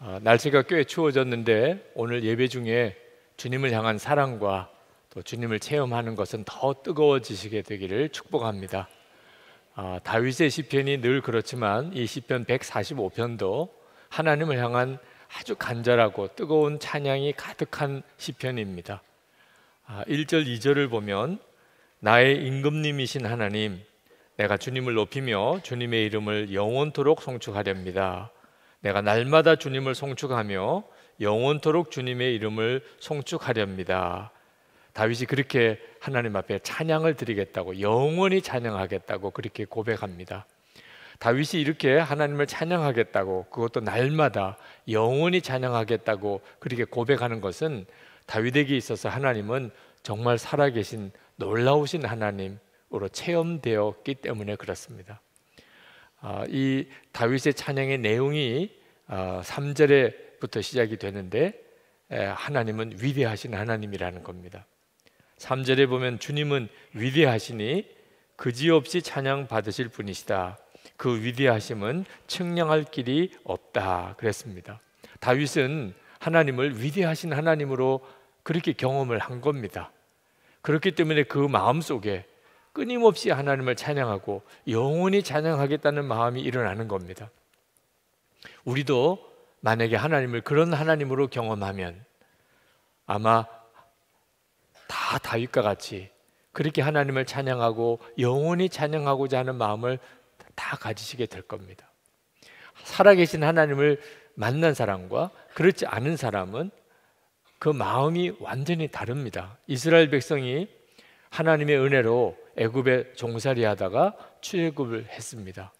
어, 날씨가 꽤 추워졌는데 오늘 예배 중에 주님을 향한 사랑과 또 주님을 체험하는 것은 더 뜨거워지시게 되기를 축복합니다. 아, 다윗의 시편이 늘 그렇지만 이 시편 145편도 하나님을 향한 아주 간절하고 뜨거운 찬양이 가득한 시편입니다. 아, 1절 2절을 보면 나의 임금님이신 하나님 내가 주님을 높이며 주님의 이름을 영원토록 송축하렵니다. 내가 날마다 주님을 송축하며 영원토록 주님의 이름을 송축하렵니다. 다윗이 그렇게 하나님 앞에 찬양을 드리겠다고 영원히 찬양하겠다고 그렇게 고백합니다. 다윗이 이렇게 하나님을 찬양하겠다고 그것도 날마다 영원히 찬양하겠다고 그렇게 고백하는 것은 다윗에게 있어서 하나님은 정말 살아계신 놀라우신 하나님으로 체험되었기 때문에 그렇습니다. 아, 이 다윗의 찬양의 내용이 3절에부터 아, 시작이 되는데 하나님은 위대하신 하나님이라는 겁니다. 3절에 보면 주님은 위대하시니 그지없이 찬양 받으실 분이시다. 그 위대하심은 측량할 길이 없다 그랬습니다. 다윗은 하나님을 위대하신 하나님으로 그렇게 경험을 한 겁니다. 그렇기 때문에 그 마음속에 끊임없이 하나님을 찬양하고 영원히 찬양하겠다는 마음이 일어나는 겁니다. 우리도 만약에 하나님을 그런 하나님으로 경험하면 아마 다 다윗과 같이 그렇게 하나님을 찬양하고 영원히 찬양하고자 하는 마음을 다 가지시게 될 겁니다. 살아계신 하나님을 만난 사람과 그렇지 않은 사람은 그 마음이 완전히 다릅니다. 이스라엘 백성이 하나님의 은혜로 애굽에 종살이하다가 출애굽을 했습니다.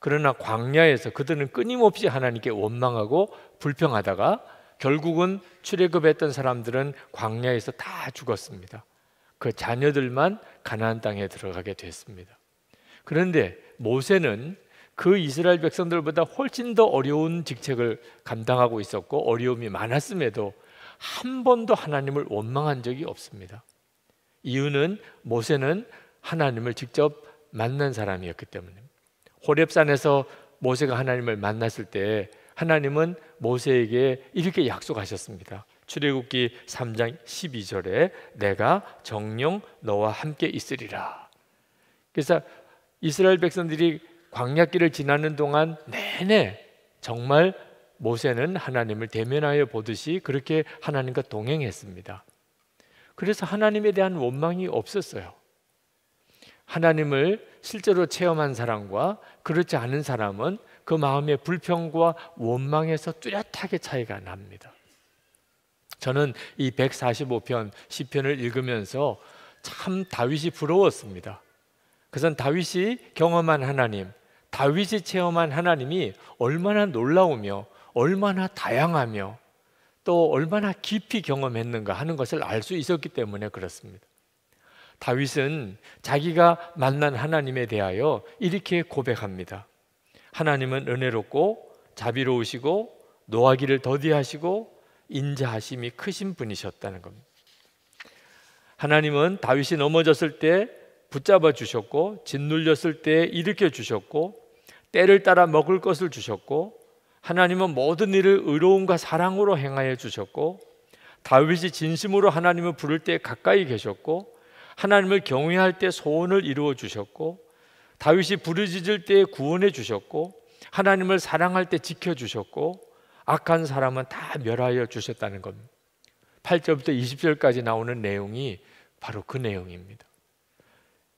그러나 광야에서 그들은 끊임없이 하나님께 원망하고 불평하다가 결국은 출애굽했던 사람들은 광야에서 다 죽었습니다. 그 자녀들만 가나안 땅에 들어가게 됐습니다. 그런데 모세는 그 이스라엘 백성들보다 훨씬 더 어려운 직책을 감당하고 있었고 어려움이 많았음에도 한 번도 하나님을 원망한 적이 없습니다. 이유는 모세는 하나님을 직접 만난 사람이었기 때문입니다. 호렙산에서 모세가 하나님을 만났을 때 하나님은 모세에게 이렇게 약속하셨습니다. 출애굽기 3장 12절에 내가 정령 너와 함께 있으리라. 그래서 이스라엘 백성들이 광야길을 지나는 동안 내내 정말 모세는 하나님을 대면하여 보듯이 그렇게 하나님과 동행했습니다. 그래서 하나님에 대한 원망이 없었어요. 하나님을 실제로 체험한 사람과 그렇지 않은 사람은 그 마음의 불평과 원망에서 뚜렷하게 차이가 납니다. 저는 이 145편 시편을 읽으면서 참 다윗이 부러웠습니다. 그것 다윗이 경험한 하나님, 다윗이 체험한 하나님이 얼마나 놀라우며 얼마나 다양하며 또 얼마나 깊이 경험했는가 하는 것을 알 수 있었기 때문에 그렇습니다. 다윗은 자기가 만난 하나님에 대하여 이렇게 고백합니다. 하나님은 은혜롭고 자비로우시고 노하기를 더디하시고 인자하심이 크신 분이셨다는 겁니다. 하나님은 다윗이 넘어졌을 때 붙잡아 주셨고 짓눌렸을 때 일으켜 주셨고 때를 따라 먹을 것을 주셨고 하나님은 모든 일을 의로움과 사랑으로 행하여 주셨고 다윗이 진심으로 하나님을 부를 때 가까이 계셨고 하나님을 경외할 때 소원을 이루어 주셨고 다윗이 부르짖을 때 구원해 주셨고 하나님을 사랑할 때 지켜 주셨고 악한 사람은 다 멸하여 주셨다는 겁니다. 8절부터 20절까지 나오는 내용이 바로 그 내용입니다.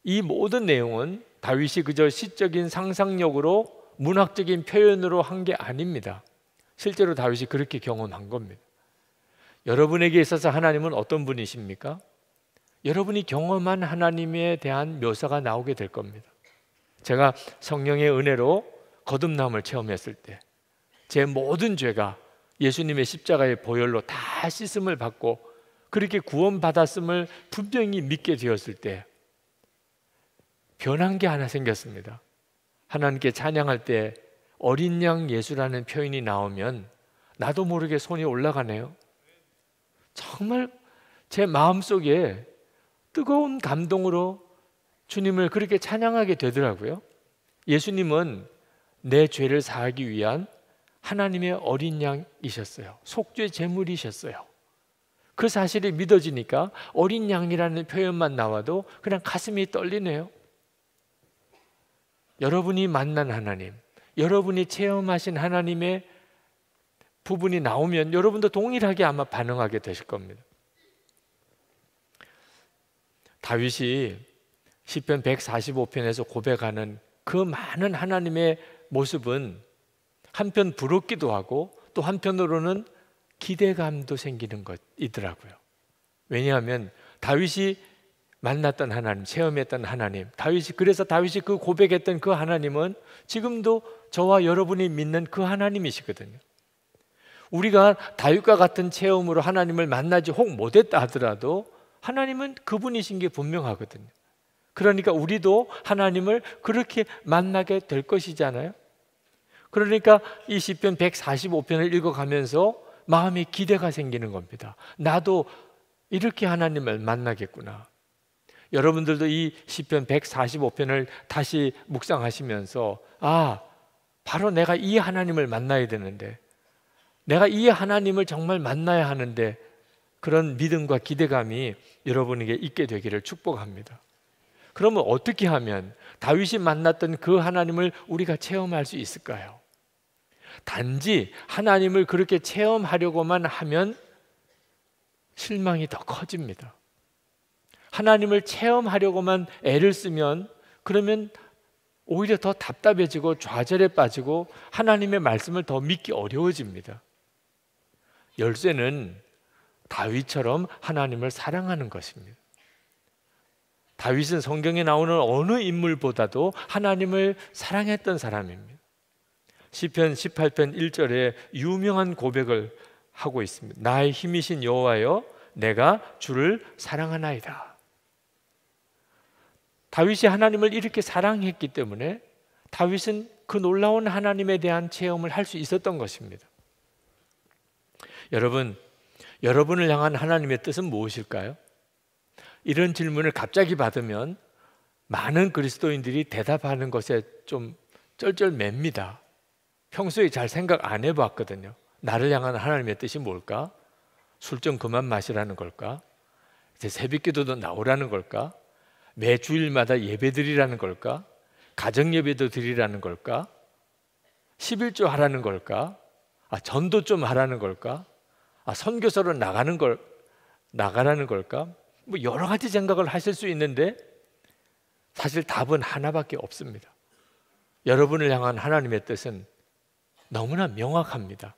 이 모든 내용은 다윗이 그저 시적인 상상력으로 문학적인 표현으로 한 게 아닙니다. 실제로 다윗이 그렇게 경험한 겁니다. 여러분에게 있어서 하나님은 어떤 분이십니까? 여러분이 경험한 하나님에 대한 묘사가 나오게 될 겁니다. 제가 성령의 은혜로 거듭남을 체험했을 때 제 모든 죄가 예수님의 십자가의 보혈로 다 씻음을 받고 그렇게 구원받았음을 분명히 믿게 되었을 때 변한 게 하나 생겼습니다. 하나님께 찬양할 때 어린 양 예수라는 표현이 나오면 나도 모르게 손이 올라가네요. 정말 제 마음속에 뜨거운 감동으로 주님을 그렇게 찬양하게 되더라고요. 예수님은 내 죄를 사하기 위한 하나님의 어린 양이셨어요. 속죄 제물이셨어요. 그 사실이 믿어지니까 어린 양이라는 표현만 나와도 그냥 가슴이 떨리네요. 여러분이 만난 하나님, 여러분이 체험하신 하나님의 부분이 나오면 여러분도 동일하게 아마 반응하게 되실 겁니다. 다윗이 시편 145편에서 고백하는 그 많은 하나님의 모습은 한편 부럽기도 하고 또 한편으로는 기대감도 생기는 것이더라고요. 왜냐하면 다윗이 만났던 하나님, 체험했던 하나님, 다윗이 그래서 다윗이 그 고백했던 그 하나님은 지금도 저와 여러분이 믿는 그 하나님이시거든요. 우리가 다윗과 같은 체험으로 하나님을 만나지 혹 못했다 하더라도 하나님은 그분이신 게 분명하거든요. 그러니까 우리도 하나님을 그렇게 만나게 될 것이잖아요. 그러니까 이 시편 145편을 읽어가면서 마음에 기대가 생기는 겁니다. 나도 이렇게 하나님을 만나겠구나. 여러분들도 이 시편 145편을 다시 묵상하시면서 아, 바로 내가 이 하나님을 만나야 되는데 내가 이 하나님을 정말 만나야 하는데 그런 믿음과 기대감이 여러분에게 있게 되기를 축복합니다. 그러면 어떻게 하면 다윗이 만났던 그 하나님을 우리가 체험할 수 있을까요? 단지 하나님을 그렇게 체험하려고만 하면 실망이 더 커집니다. 하나님을 체험하려고만 애를 쓰면 그러면 오히려 더 답답해지고 좌절에 빠지고 하나님의 말씀을 더 믿기 어려워집니다. 열쇠는 다윗처럼 하나님을 사랑하는 것입니다. 다윗은 성경에 나오는 어느 인물보다도 하나님을 사랑했던 사람입니다. 시편 18편 1절에 유명한 고백을 하고 있습니다. 나의 힘이신 여호와여 내가 주를 사랑하나이다. 다윗이 하나님을 이렇게 사랑했기 때문에 다윗은 그 놀라운 하나님에 대한 체험을 할 수 있었던 것입니다. 여러분 여러분을 향한 하나님의 뜻은 무엇일까요? 이런 질문을 갑자기 받으면 많은 그리스도인들이 대답하는 것에 좀 쩔쩔맵니다. 평소에 잘 생각 안 해봤거든요. 나를 향한 하나님의 뜻이 뭘까? 술 좀 그만 마시라는 걸까? 이제 새벽기도도 나오라는 걸까? 매 주일마다 예배드리라는 걸까? 가정 예배도 드리라는 걸까? 11조 하라는 걸까? 아, 전도 좀 하라는 걸까? 아, 선교사로 나가는 걸 나가라는 걸까? 뭐 여러 가지 생각을 하실 수 있는데 사실 답은 하나밖에 없습니다. 여러분을 향한 하나님의 뜻은 너무나 명확합니다.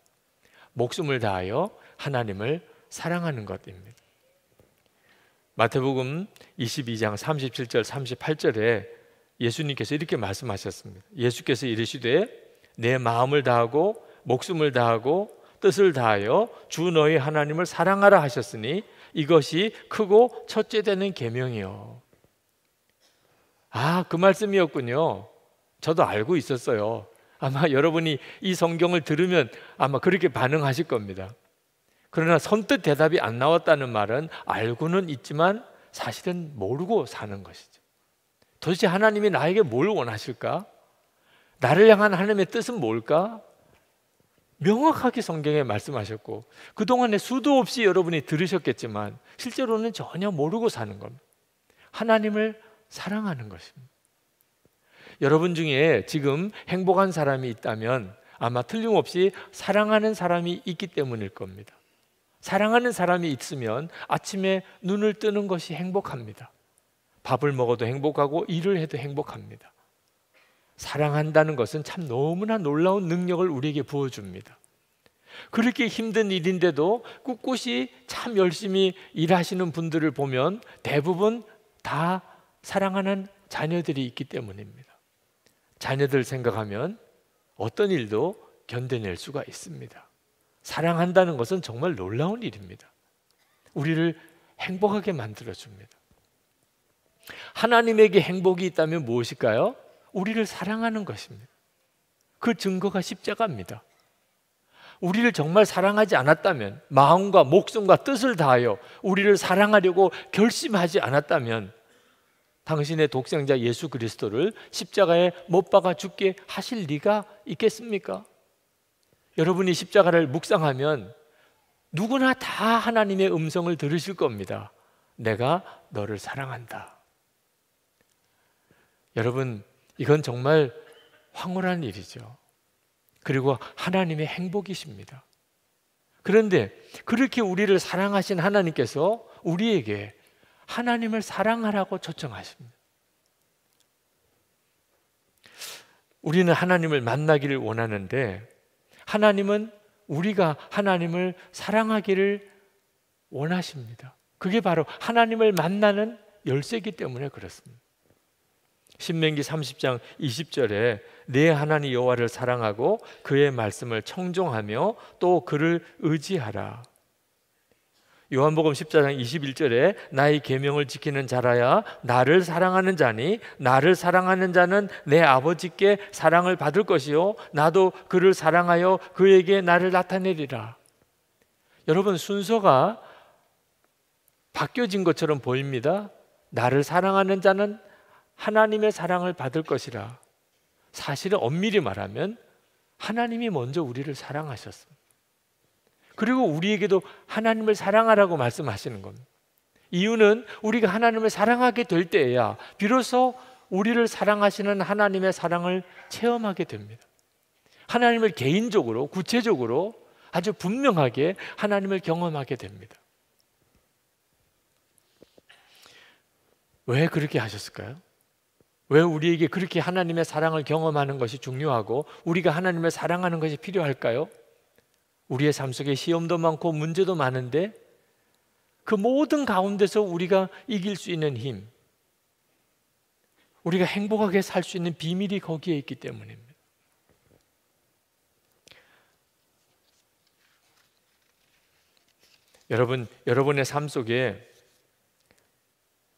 목숨을 다하여 하나님을 사랑하는 것입니다. 마태복음 22장 37절 38절에 예수님께서 이렇게 말씀하셨습니다. 예수께서 이르시되 내 마음을 다하고 목숨을 다하고 뜻을 다하여 주 너희 하나님을 사랑하라 하셨으니 이것이 크고 첫째 되는 계명이요. 아, 그 말씀이었군요. 저도 알고 있었어요. 아마 여러분이 이 성경을 들으면 아마 그렇게 반응하실 겁니다. 그러나 선뜻 대답이 안 나왔다는 말은 알고는 있지만 사실은 모르고 사는 것이죠. 도대체 하나님이 나에게 뭘 원하실까? 나를 향한 하나님의 뜻은 뭘까? 명확하게 성경에 말씀하셨고 그동안에 수도 없이 여러분이 들으셨겠지만 실제로는 전혀 모르고 사는 겁니다. 하나님을 사랑하는 것입니다. 여러분 중에 지금 행복한 사람이 있다면 아마 틀림없이 사랑하는 사람이 있기 때문일 겁니다. 사랑하는 사람이 있으면 아침에 눈을 뜨는 것이 행복합니다. 밥을 먹어도 행복하고 일을 해도 행복합니다. 사랑한다는 것은 참 너무나 놀라운 능력을 우리에게 부어줍니다. 그렇게 힘든 일인데도 꿋꿋이 참 열심히 일하시는 분들을 보면 대부분 다 사랑하는 자녀들이 있기 때문입니다. 자녀들 생각하면 어떤 일도 견뎌낼 수가 있습니다. 사랑한다는 것은 정말 놀라운 일입니다. 우리를 행복하게 만들어줍니다. 하나님에게 행복이 있다면 무엇일까요? 우리를 사랑하는 것입니다. 그 증거가 십자가입니다. 우리를 정말 사랑하지 않았다면, 마음과 목숨과 뜻을 다하여 우리를 사랑하려고 결심하지 않았다면, 당신의 독생자 예수 그리스도를 십자가에 못 박아 죽게 하실 리가 있겠습니까? 여러분이 십자가를 묵상하면 누구나 다 하나님의 음성을 들으실 겁니다. 내가 너를 사랑한다. 여러분, 이건 정말 황홀한 일이죠. 그리고 하나님의 행복이십니다. 그런데 그렇게 우리를 사랑하신 하나님께서 우리에게 하나님을 사랑하라고 초청하십니다. 우리는 하나님을 만나기를 원하는데 하나님은 우리가 하나님을 사랑하기를 원하십니다. 그게 바로 하나님을 만나는 열쇠이기 때문에 그렇습니다. 신명기 30장 20절에 내 하나님 여호와를 사랑하고 그의 말씀을 청종하며 또 그를 의지하라. 요한복음 14장 21절에 나의 계명을 지키는 자라야 나를 사랑하는 자니 나를 사랑하는 자는 내 아버지께 사랑을 받을 것이요 나도 그를 사랑하여 그에게 나를 나타내리라. 여러분 순서가 바뀌어진 것처럼 보입니다. 나를 사랑하는 자는 하나님의 사랑을 받을 것이라. 사실은 엄밀히 말하면 하나님이 먼저 우리를 사랑하셨습니다. 그리고 우리에게도 하나님을 사랑하라고 말씀하시는 겁니다. 이유는 우리가 하나님을 사랑하게 될 때에야 비로소 우리를 사랑하시는 하나님의 사랑을 체험하게 됩니다. 하나님을 개인적으로, 구체적으로 아주 분명하게 하나님을 경험하게 됩니다. 왜 그렇게 하셨을까요? 왜 우리에게 그렇게 하나님의 사랑을 경험하는 것이 중요하고 우리가 하나님을 사랑하는 것이 필요할까요? 우리의 삶 속에 시험도 많고 문제도 많은데 그 모든 가운데서 우리가 이길 수 있는 힘, 우리가 행복하게 살 수 있는 비밀이 거기에 있기 때문입니다. 여러분, 여러분의 삶 속에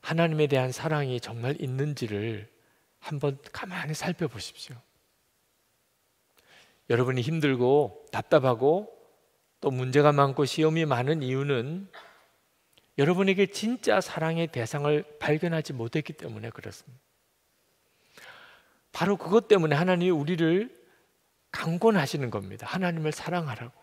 하나님에 대한 사랑이 정말 있는지를 한번 가만히 살펴보십시오. 여러분이 힘들고 답답하고 또 문제가 많고 시험이 많은 이유는 여러분에게 진짜 사랑의 대상을 발견하지 못했기 때문에 그렇습니다. 바로 그것 때문에 하나님이 우리를 강권하시는 겁니다. 하나님을 사랑하라고.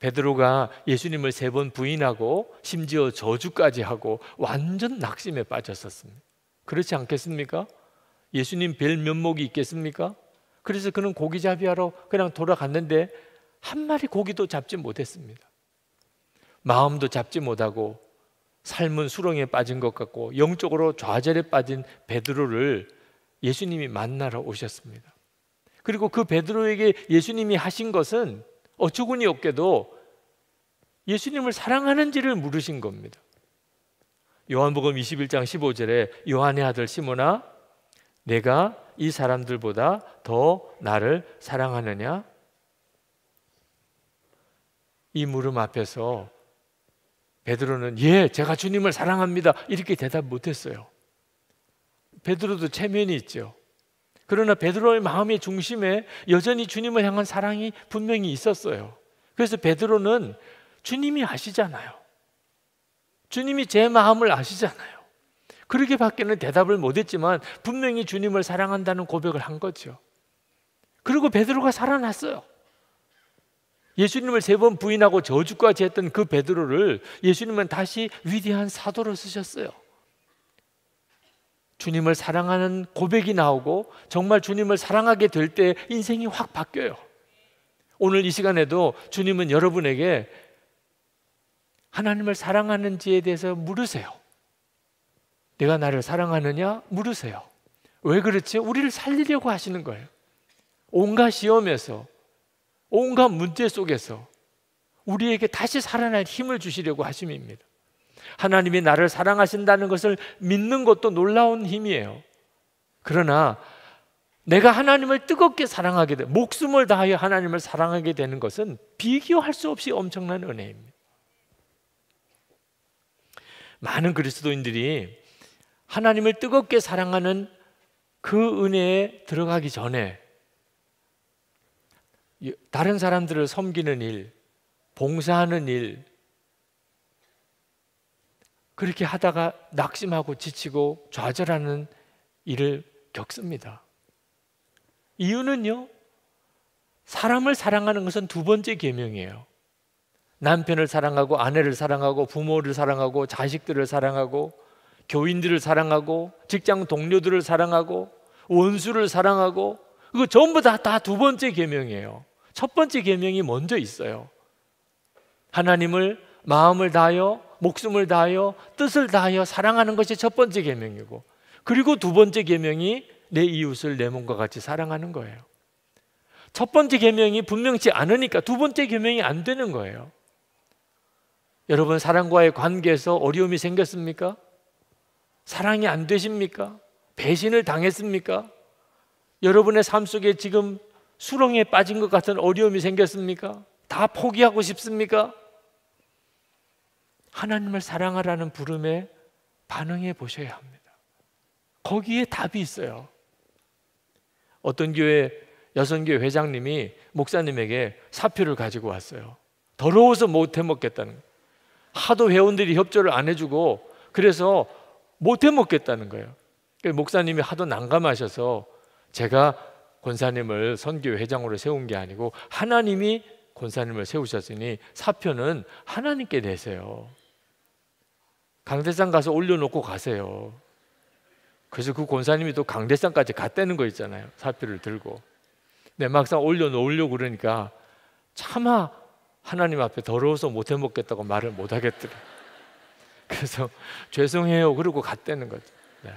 베드로가 예수님을 세 번 부인하고 심지어 저주까지 하고 완전 낙심에 빠졌었습니다. 그렇지 않겠습니까? 예수님 뵐 면목이 있겠습니까? 그래서 그는 고기잡이하러 그냥 돌아갔는데 한 마리 고기도 잡지 못했습니다. 마음도 잡지 못하고 삶은 수렁에 빠진 것 같고 영적으로 좌절에 빠진 베드로를 예수님이 만나러 오셨습니다. 그리고 그 베드로에게 예수님이 하신 것은 어처구니 없게도 예수님을 사랑하는지를 물으신 겁니다. 요한복음 21장 15절에 요한의 아들 시모나 내가 이 사람들보다 더 나를 사랑하느냐? 이 물음 앞에서 베드로는 예, 제가 주님을 사랑합니다. 이렇게 대답 못 했어요. 베드로도 체면이 있죠. 그러나 베드로의 마음의 중심에 여전히 주님을 향한 사랑이 분명히 있었어요. 그래서 베드로는 주님이 아시잖아요. 주님이 제 마음을 아시잖아요. 그렇게밖에는 대답을 못했지만 분명히 주님을 사랑한다는 고백을 한 거죠. 그리고 베드로가 살아났어요. 예수님을 세 번 부인하고 저주까지 했던 그 베드로를 예수님은 다시 위대한 사도로 쓰셨어요. 주님을 사랑하는 고백이 나오고 정말 주님을 사랑하게 될 때 인생이 확 바뀌어요. 오늘 이 시간에도 주님은 여러분에게 하나님을 사랑하는지에 대해서 물으세요. 내가 나를 사랑하느냐? 물으세요. 왜 그렇지? 우리를 살리려고 하시는 거예요. 온갖 시험에서, 온갖 문제 속에서 우리에게 다시 살아날 힘을 주시려고 하심입니다. 하나님이 나를 사랑하신다는 것을 믿는 것도 놀라운 힘이에요. 그러나 내가 하나님을 뜨겁게 사랑하게 돼, 목숨을 다하여 하나님을 사랑하게 되는 것은 비교할 수 없이 엄청난 은혜입니다. 많은 그리스도인들이 하나님을 뜨겁게 사랑하는 그 은혜에 들어가기 전에 다른 사람들을 섬기는 일, 봉사하는 일, 그렇게 하다가 낙심하고 지치고 좌절하는 일을 겪습니다. 이유는요, 사람을 사랑하는 것은 두 번째 계명이에요. 남편을 사랑하고 아내를 사랑하고 부모를 사랑하고 자식들을 사랑하고 교인들을 사랑하고 직장 동료들을 사랑하고 원수를 사랑하고 그거 전부 다 다 두 번째 계명이에요. 첫 번째 계명이 먼저 있어요. 하나님을 마음을 다하여 목숨을 다하여 뜻을 다하여 사랑하는 것이 첫 번째 계명이고 그리고 두 번째 계명이 내 이웃을 내 몸과 같이 사랑하는 거예요. 첫 번째 계명이 분명치 않으니까 두 번째 계명이 안 되는 거예요. 여러분 사랑과의 관계에서 어려움이 생겼습니까? 사랑이 안 되십니까? 배신을 당했습니까? 여러분의 삶 속에 지금 수렁에 빠진 것 같은 어려움이 생겼습니까? 다 포기하고 싶습니까? 하나님을 사랑하라는 부름에 반응해 보셔야 합니다. 거기에 답이 있어요. 어떤 교회 여성교회 회장님이 목사님에게 사표를 가지고 왔어요. 더러워서 못 해먹겠다는 거예요. 하도 회원들이 협조를 안 해주고 그래서 못 해먹겠다는 거예요. 목사님이 하도 난감하셔서 제가 권사님을 선교회 장으로 세운 게 아니고 하나님이 권사님을 세우셨으니 사표는 하나님께 내세요. 강대상 가서 올려놓고 가세요. 그래서 그 권사님이 또 강대상까지 갔다는 거 있잖아요. 사표를 들고. 내 네, 막상 올려놓으려고 그러니까 차마 하나님 앞에 더러워서 못 해먹겠다고 말을 못 하겠더라. 그래서 죄송해요. 그러고 갔다는 거죠. 네.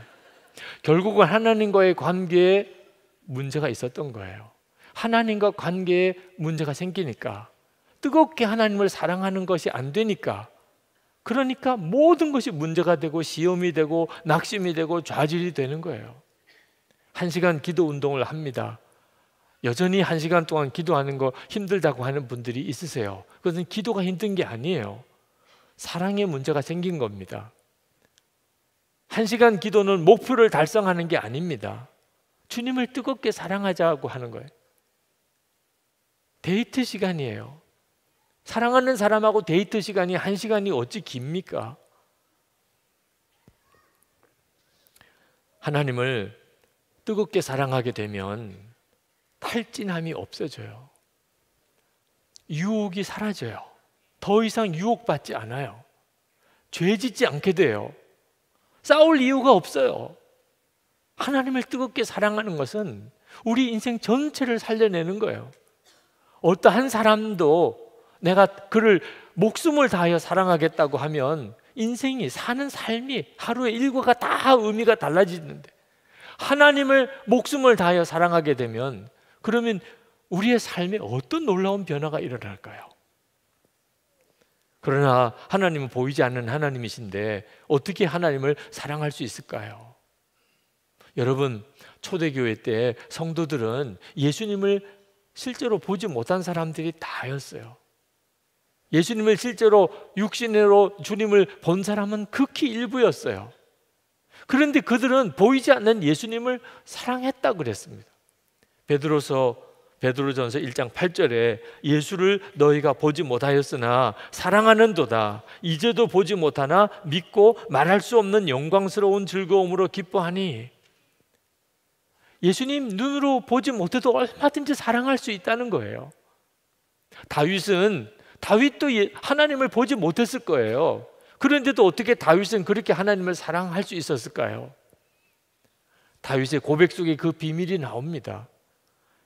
결국은 하나님과의 관계에 문제가 있었던 거예요. 하나님과 관계에 문제가 생기니까 뜨겁게 하나님을 사랑하는 것이 안 되니까 그러니까 모든 것이 문제가 되고 시험이 되고 낙심이 되고 좌질이 되는 거예요. 한 시간 기도 운동을 합니다. 여전히 한 시간 동안 기도하는 거 힘들다고 하는 분들이 있으세요. 그것은 기도가 힘든 게 아니에요. 사랑의 문제가 생긴 겁니다. 한 시간 기도는 목표를 달성하는 게 아닙니다. 주님을 뜨겁게 사랑하자고 하는 거예요. 데이트 시간이에요. 사랑하는 사람하고 데이트 시간이 한 시간이 어찌 깁니까? 하나님을 뜨겁게 사랑하게 되면 탈진함이 없어져요. 유혹이 사라져요. 더 이상 유혹받지 않아요. 죄 짓지 않게 돼요. 싸울 이유가 없어요. 하나님을 뜨겁게 사랑하는 것은 우리 인생 전체를 살려내는 거예요. 어떠한 사람도 내가 그를 목숨을 다하여 사랑하겠다고 하면 인생이 사는 삶이 하루의 일과가 다 의미가 달라지는데 하나님을 목숨을 다하여 사랑하게 되면 그러면 우리의 삶에 어떤 놀라운 변화가 일어날까요? 그러나 하나님은 보이지 않는 하나님이신데 어떻게 하나님을 사랑할 수 있을까요? 여러분, 초대교회 때 성도들은 예수님을 실제로 보지 못한 사람들이 다였어요. 예수님을 실제로 육신으로 주님을 본 사람은 극히 일부였어요. 그런데 그들은 보이지 않는 예수님을 사랑했다 그랬습니다. 베드로서 베드로전서 1장 8절에 예수를 너희가 보지 못하였으나 사랑하는도다 이제도 보지 못하나 믿고 말할 수 없는 영광스러운 즐거움으로 기뻐하니 예수님 눈으로 보지 못해도 얼마든지 사랑할 수 있다는 거예요. 다윗은 다윗도 예, 하나님을 보지 못했을 거예요. 그런데도 어떻게 다윗은 그렇게 하나님을 사랑할 수 있었을까요? 다윗의 고백 속에 그 비밀이 나옵니다.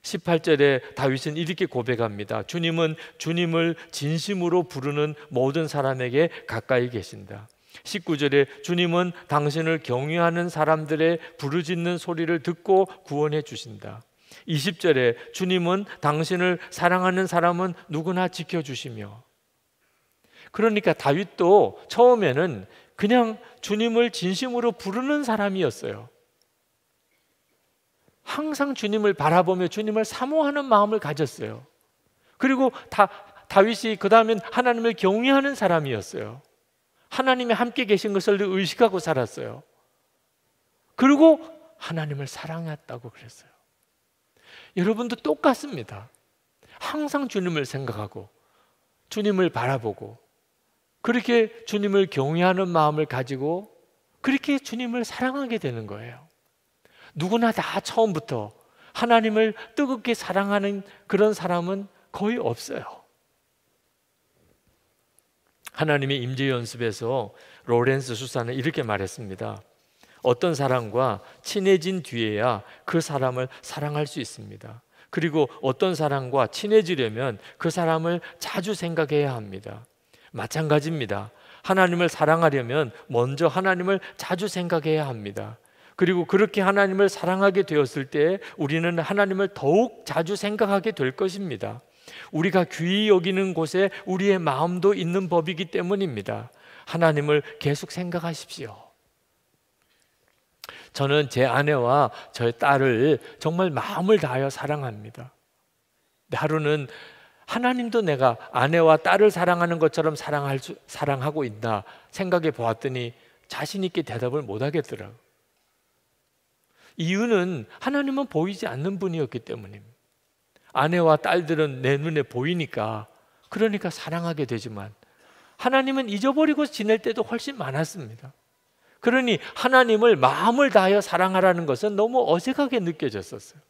18절에 다윗은 이렇게 고백합니다. 주님은 주님을 진심으로 부르는 모든 사람에게 가까이 계신다. 19절에 주님은 당신을 경외하는 사람들의 부르짖는 소리를 듣고 구원해 주신다. 20절에 주님은 당신을 사랑하는 사람은 누구나 지켜 주시며 그러니까 다윗도 처음에는 그냥 주님을 진심으로 부르는 사람이었어요. 항상 주님을 바라보며 주님을 사모하는 마음을 가졌어요. 그리고 다, 다윗이 그 다음엔 하나님을 경외하는 사람이었어요. 하나님이 함께 계신 것을 의식하고 살았어요. 그리고 하나님을 사랑했다고 그랬어요. 여러분도 똑같습니다. 항상 주님을 생각하고 주님을 바라보고 그렇게 주님을 경외하는 마음을 가지고 그렇게 주님을 사랑하게 되는 거예요. 누구나 다 처음부터 하나님을 뜨겁게 사랑하는 그런 사람은 거의 없어요. 하나님의 임재 연습에서 로렌스 수사는 이렇게 말했습니다. 어떤 사람과 친해진 뒤에야 그 사람을 사랑할 수 있습니다. 그리고 어떤 사람과 친해지려면 그 사람을 자주 생각해야 합니다. 마찬가지입니다. 하나님을 사랑하려면 먼저 하나님을 자주 생각해야 합니다. 그리고 그렇게 하나님을 사랑하게 되었을 때 우리는 하나님을 더욱 자주 생각하게 될 것입니다. 우리가 귀히 여기는 곳에 우리의 마음도 있는 법이기 때문입니다. 하나님을 계속 생각하십시오. 저는 제 아내와 저의 딸을 정말 마음을 다하여 사랑합니다. 하루는 하나님도 내가 아내와 딸을 사랑하는 것처럼 사랑할 사랑하고 있나 생각해 보았더니 자신 있게 대답을 못하겠더라고 이유는 하나님은 보이지 않는 분이었기 때문입니다. 아내와 딸들은 내 눈에 보이니까 그러니까 사랑하게 되지만 하나님은 잊어버리고 지낼 때도 훨씬 많았습니다. 그러니 하나님을 마음을 다하여 사랑하라는 것은 너무 어색하게 느껴졌었어요.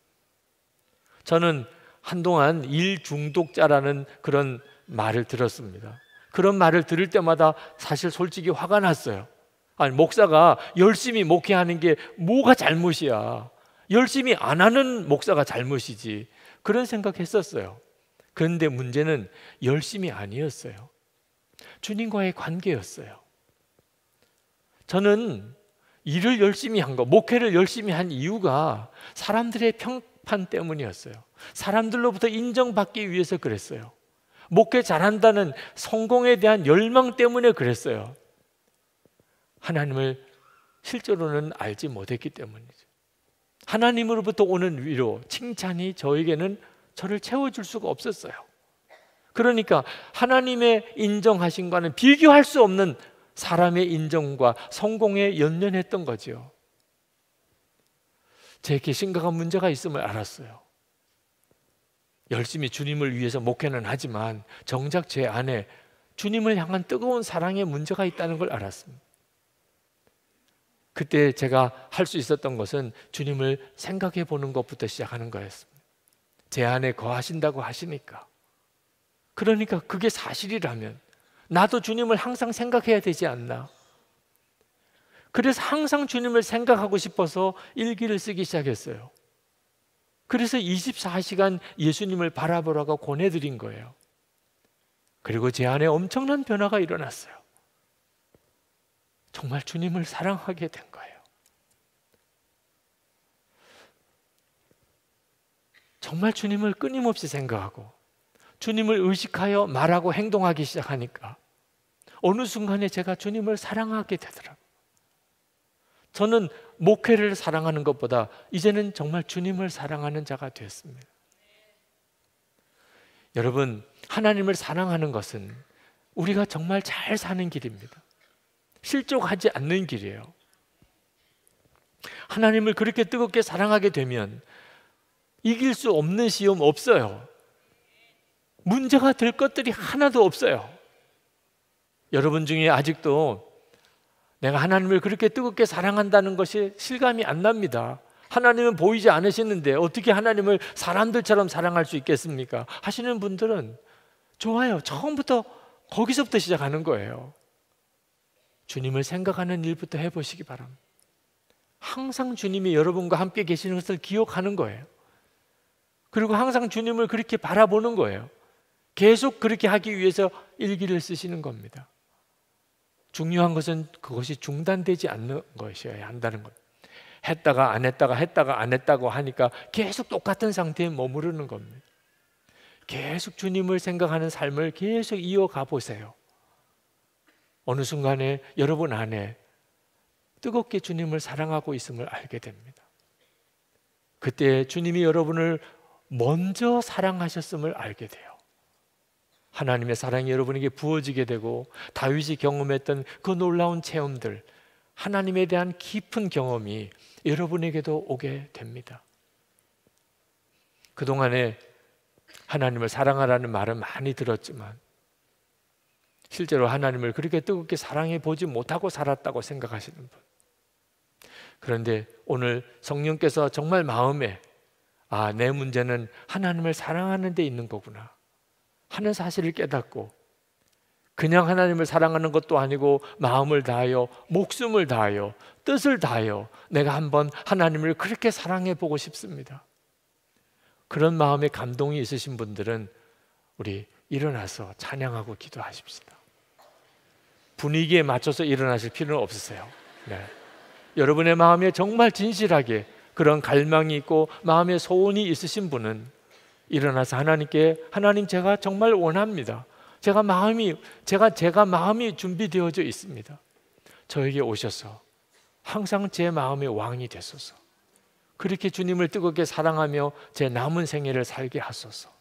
저는 한동안 일 중독자라는 그런 말을 들었습니다. 그런 말을 들을 때마다 사실 솔직히 화가 났어요. 아니 목사가 열심히 목회하는 게 뭐가 잘못이야? 열심히 안 하는 목사가 잘못이지. 그런 생각했었어요. 그런데 문제는 열심히 아니었어요. 주님과의 관계였어요. 저는 일을 열심히 한 거, 목회를 열심히 한 이유가 사람들의 평판 때문이었어요. 사람들로부터 인정받기 위해서 그랬어요. 목회 잘한다는 성공에 대한 열망 때문에 그랬어요. 하나님을 실제로는 알지 못했기 때문이죠. 하나님으로부터 오는 위로, 칭찬이 저에게는 저를 채워줄 수가 없었어요. 그러니까 하나님의 인정하신과는 비교할 수 없는 사람의 인정과 성공에 연연했던 거지 제게 심각한 문제가 있음을 알았어요. 열심히 주님을 위해서 목회는 하지만 정작 제 안에 주님을 향한 뜨거운 사랑의 문제가 있다는 걸 알았습니다. 그때 제가 할 수 있었던 것은 주님을 생각해 보는 것부터 시작하는 거였습니다. 제 안에 거하신다고 하시니까. 그러니까 그게 사실이라면 나도 주님을 항상 생각해야 되지 않나. 그래서 항상 주님을 생각하고 싶어서 일기를 쓰기 시작했어요. 그래서 24시간 예수님을 바라보라고 권해드린 거예요. 그리고 제 안에 엄청난 변화가 일어났어요. 정말 주님을 사랑하게 된 거예요. 정말 주님을 끊임없이 생각하고 주님을 의식하여 말하고 행동하기 시작하니까 어느 순간에 제가 주님을 사랑하게 되더라고요. 저는 목회를 사랑하는 것보다 이제는 정말 주님을 사랑하는 자가 되었습니다. 여러분, 하나님을 사랑하는 것은 우리가 정말 잘 사는 길입니다. 실족하지 않는 길이에요. 하나님을 그렇게 뜨겁게 사랑하게 되면 이길 수 없는 시험 없어요. 문제가 될 것들이 하나도 없어요. 여러분 중에 아직도 내가 하나님을 그렇게 뜨겁게 사랑한다는 것이 실감이 안 납니다. 하나님은 보이지 않으시는데 어떻게 하나님을 사람들처럼 사랑할 수 있겠습니까? 하시는 분들은 좋아요. 처음부터 거기서부터 시작하는 거예요. 주님을 생각하는 일부터 해보시기 바랍니다. 항상 주님이 여러분과 함께 계시는 것을 기억하는 거예요. 그리고 항상 주님을 그렇게 바라보는 거예요. 계속 그렇게 하기 위해서 일기를 쓰시는 겁니다. 중요한 것은 그것이 중단되지 않는 것이어야 한다는 것. 했다가 안 했다가 했다가 안 했다고 하니까 계속 똑같은 상태에 머무르는 겁니다. 계속 주님을 생각하는 삶을 계속 이어가 보세요. 어느 순간에 여러분 안에 뜨겁게 주님을 사랑하고 있음을 알게 됩니다. 그때 주님이 여러분을 먼저 사랑하셨음을 알게 돼요. 하나님의 사랑이 여러분에게 부어지게 되고 다윗이 경험했던 그 놀라운 체험들 하나님에 대한 깊은 경험이 여러분에게도 오게 됩니다. 그동안에 하나님을 사랑하라는 말은 많이 들었지만 실제로 하나님을 그렇게 뜨겁게 사랑해 보지 못하고 살았다고 생각하시는 분. 그런데 오늘 성령께서 정말 마음에 아, 내 문제는 하나님을 사랑하는 데 있는 거구나 하는 사실을 깨닫고 그냥 하나님을 사랑하는 것도 아니고 마음을 다하여 목숨을 다하여 뜻을 다하여 내가 한번 하나님을 그렇게 사랑해 보고 싶습니다. 그런 마음에 감동이 있으신 분들은 우리 일어나서 찬양하고 기도하십시다. 분위기에 맞춰서 일어나실 필요는 없으세요. 네. 여러분의 마음에 정말 진실하게 그런 갈망이 있고 마음에 소원이 있으신 분은 일어나서 하나님께 하나님 제가 정말 원합니다. 제가 마음이 제가 제가 마음이 준비되어져 있습니다. 저에게 오셔서 항상 제 마음의 왕이 됐소서. 그렇게 주님을 뜨겁게 사랑하며 제 남은 생애를 살게 하소서.